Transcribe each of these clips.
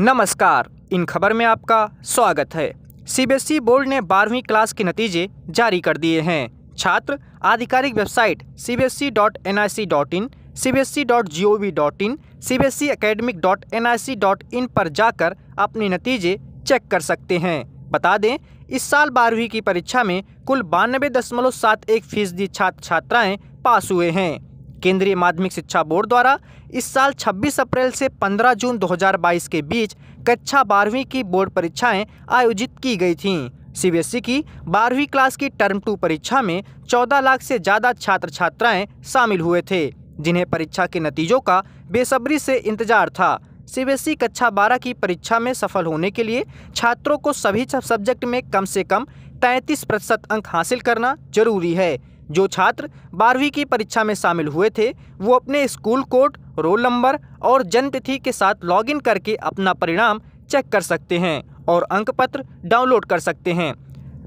नमस्कार इन खबर में आपका स्वागत है सीबीएसई e बोर्ड ने बारहवीं क्लास के नतीजे जारी कर दिए हैं छात्र आधिकारिक website C B S E dot N I C dot in C B S E dot G O V dot in C B S E academic dot N I C dot in पर जाकर अपने नतीजे check कर सकते हैं बता दें इस साल बारहवीं की परीक्षा में कुल बानबे दशमलव सात एक फीसदी छात्र छात्राएँ पास हुए हैं केंद्रीय माध्यमिक शिक्षा बोर्ड द्वारा इस साल 26 अप्रैल से 15 जून 2022 के बीच कक्षा बारहवीं की बोर्ड परीक्षाएं आयोजित की गई थीं सीबीएसई e की बारहवीं क्लास की टर्म टू परीक्षा में चौदह लाख से ज़्यादा छात्र छात्राएं शामिल हुए थे जिन्हें परीक्षा के नतीजों का बेसब्री से इंतजार था सीबीएसई e कक्षा बारह की परीक्षा में सफल होने के लिए छात्रों को सभी सब्जेक्ट में कम से कम तैतीस प्रतिशत अंक हासिल करना जरूरी है जो छात्र बारहवीं की परीक्षा में शामिल हुए थे वो अपने स्कूल कोड रोल नंबर और जन्मतिथि के साथ लॉगिन करके अपना परिणाम चेक कर सकते हैं और अंक पत्र डाउनलोड कर सकते हैं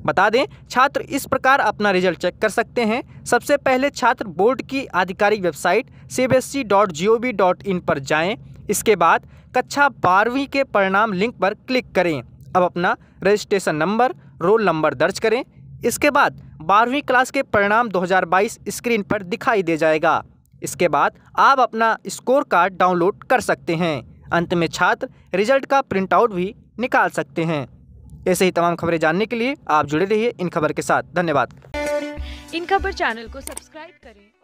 बता दें छात्र इस प्रकार अपना रिजल्ट चेक कर सकते हैं सबसे पहले छात्र बोर्ड की आधिकारिक website C dot G O V dot in पर जाएँ इसके बाद कक्षा बारहवीं के परिणाम लिंक पर क्लिक करें अब अपना रजिस्ट्रेशन नंबर रोल नंबर दर्ज करें इसके बाद बारहवीं क्लास के परिणाम 2022 स्क्रीन पर दिखाई दे जाएगा इसके बाद आप अपना स्कोर कार्ड डाउनलोड कर सकते हैं अंत में छात्र रिजल्ट का प्रिंटआउट भी निकाल सकते हैं ऐसे ही तमाम खबरें जानने के लिए आप जुड़े रहिए इन खबर के साथ धन्यवाद इन खबर चैनल को सब्सक्राइब करें